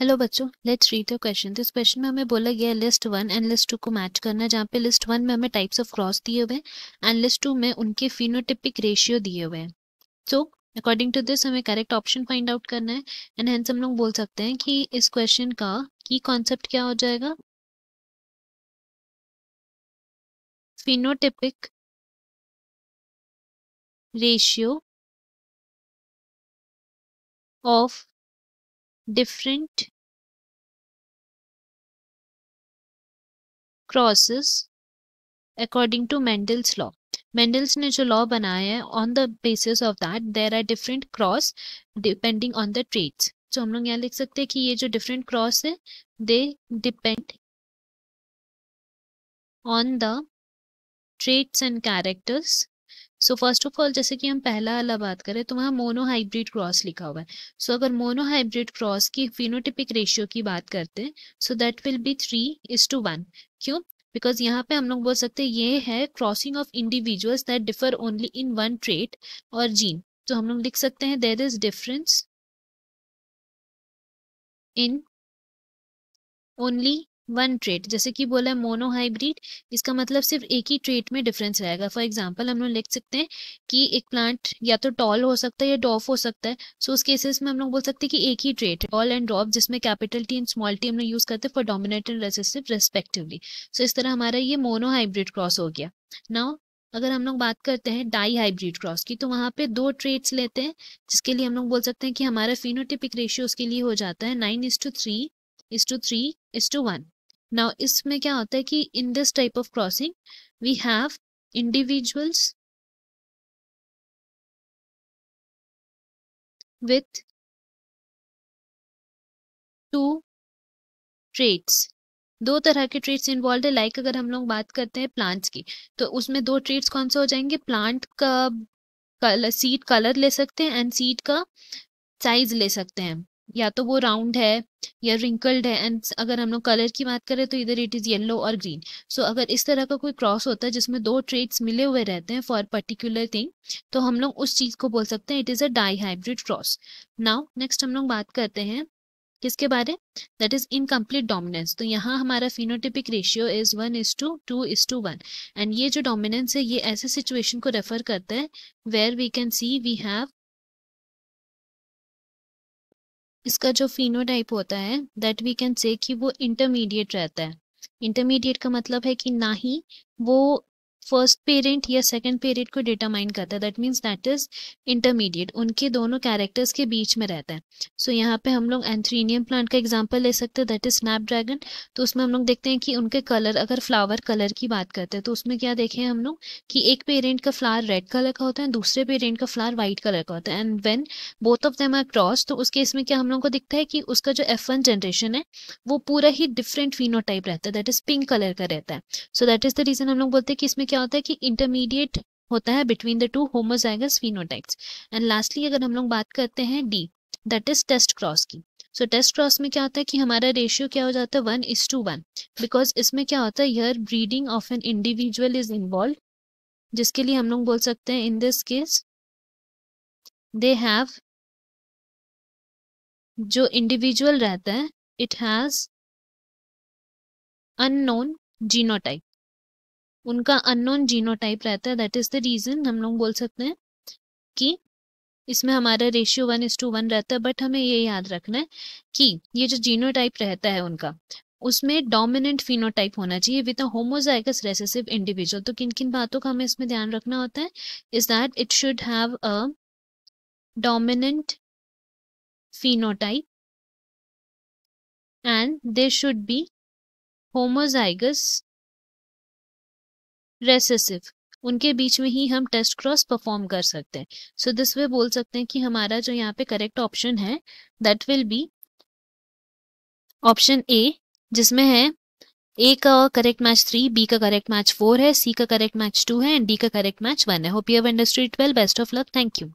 Hello बच्चों let's read a question तो इस क्वेश्चन में हमें बोला गया है list one and list two को मैच करना है जहाँ पे लिस्ट वन में हमें टाइप्स ऑफ क्रॉस दिए हुए हैं एंड लिस्ट टू में उनके फिनोटिपिक रेशियो दिए हुए हैं सो अकॉर्डिंग टू दिस हमें करेक्ट ऑप्शन फाइंड आउट करना है एंड हेंस हम लोग बोल सकते हैं कि इस क्वेश्चन का की कॉन्सेप्ट क्या हो जाएगा phenotypic ratio of different crosses according to Mendel's law. Mendel's ने जो law बनाया है on the basis of that there are different cross depending on the traits. तो so, हम लोग यहाँ लिख सकते हैं कि ये जो different cross है they depend on the traits and characters so first of all जैसे कि हम पहला वाला बात करें तो वहाँ मोनोहाइब्रिड क्रॉस लिखा हुआ है सो so, अगर मोनोहाइब्रिड क्रॉस की फिनोटिपिक रेशियो की बात करते हैं so that will be three is to one क्यों बिकॉज यहाँ पे हम लोग बोल सकते हैं ये है crossing of individuals that differ only in one trait और जीन तो हम लोग लिख सकते हैं there is difference in only one trait जैसे कि बोला है मोनो हाइब्रिड इसका मतलब सिर्फ एक ही ट्रेट में डिफरेंस रहेगा फॉर एग्जाम्पल हम लोग लिख सकते हैं कि एक प्लांट या तो टॉल हो सकता है या डॉफ हो सकता है सो so, उस केसेस में हम लोग बोल सकते हैं कि एक ही ट्रेट टॉल एंड डॉफ जिसमें capital T and small T हम लोग यूज करते हैं for dominate and recessive respectively so इस तरह हमारा ये मोनो हाइब्रिड क्रॉस हो गया नाउ अगर हम लोग बात करते हैं डाई हाइब्रिड क्रॉस की तो वहाँ पे दो ट्रेट्स लेते हैं जिसके लिए हम लोग बोल सकते हैं कि हमारा फिनोटिपिक रेशियो उसके लिए हो जाता है nine is to three is to three is to one now इसमें क्या होता है कि in this type of crossing we have individuals with two traits दो तरह के ट्रीट्स इन्वॉल्व है लाइक अगर हम लोग बात करते हैं प्लांट्स की तो उसमें दो ट्रीट्स कौन से हो जाएंगे प्लांट का कलर सीड कलर ले सकते हैं एंड सीड का साइज ले सकते हैं या तो वो राउंड है या रिंकल्ड है एंड अगर हम लोग कलर की बात करें तो इधर इट इज़ येलो और ग्रीन सो so, अगर इस तरह का कोई क्रॉस होता है जिसमें दो ट्रेड्स मिले हुए रहते हैं फॉर पर्टिकुलर थिंग तो हम लोग उस चीज़ को बोल सकते हैं it is a dihybrid cross now next हम लोग बात करते हैं किसके बारे दैट इज इनकम्प्लीट डोमिनेंस तो यहाँ हमारा phenotypic ratio is one is to two two to to one ये जो डोमिनेंस है ये ऐसे सिचुएशन को रेफर करता है where we can see we have इसका जो फिनोटाइप होता है दैट वी कैन से कि वो इंटरमीडिएट रहता है इंटरमीडिएट का मतलब है कि ना ही वो फर्स्ट पेरेंट या सेकेंड पेरेंट को डिटरमाइन करता है that means that is intermediate उनके दोनों कैरेक्टर्स के बीच में रहता है सो so, यहाँ पे हम लोग एंथ्रीनियम प्लांट का एग्जाम्पल ले सकते हैं दैट इज ड्रैगन तो उसमें हम लोग देखते हैं कि उनके कलर अगर फ्लावर कलर की बात करते हैं तो उसमें क्या देखें हम लोग कि एक पेरेंट का फ्लावर रेड कलर का होता है दूसरे पेरेंट का फ्लावर व्हाइट कलर का होता है and when both of them are cross तो उस केस में क्या हम लोग को दिखता है कि उसका जो एफ जनरेशन है वो पूरा ही डिफरेंट टाइप रहता है दैट इज पिंक कलर का रहता है so that is the reason हम लोग बोलते हैं कि इसमें क्या क्या होता है कि इंटरमीडिएट होता है between the two homozygous phenotypes and lastly अगर हम लोग बात करते हैं D that is test cross की सो टेस्ट क्रॉस में क्या होता है कि हमारा रेशियो क्या हो जाता है one is to one because इसमें क्या होता है यर breeding of an individual is involve जिसके लिए हम लोग बोल सकते हैं in this case they have जो इंडिविजुअल रहता है इट हैज अननोन जीनोटाइप उनका अननोन जीनोटाइप रहता है दैट इज़ द रीज़न हम लोग बोल सकते हैं कि इसमें हमारा ratio one is to one रहता है बट हमें ये याद रखना है कि ये जो जीनोटाइप रहता है उनका उसमें डोमिनेंट फिनोटाइप होना चाहिए with a homozygous recessive individual तो किन किन बातों का हमें इसमें ध्यान रखना होता है is that it should have a dominant phenotype and they should be homozygous recessive उनके बीच में ही हम टेस्ट क्रॉस परफॉर्म कर सकते हैं सो दिस वे बोल सकते हैं कि हमारा जो यहाँ पे करेक्ट ऑप्शन है that will be option A जिसमें है ए का करेक्ट मैच थ्री बी का करेक्ट मैच फोर है सी का करेक्ट मैच टू है एंड डी का करेक्ट मैच वन है hope you have understood well best of luck thank you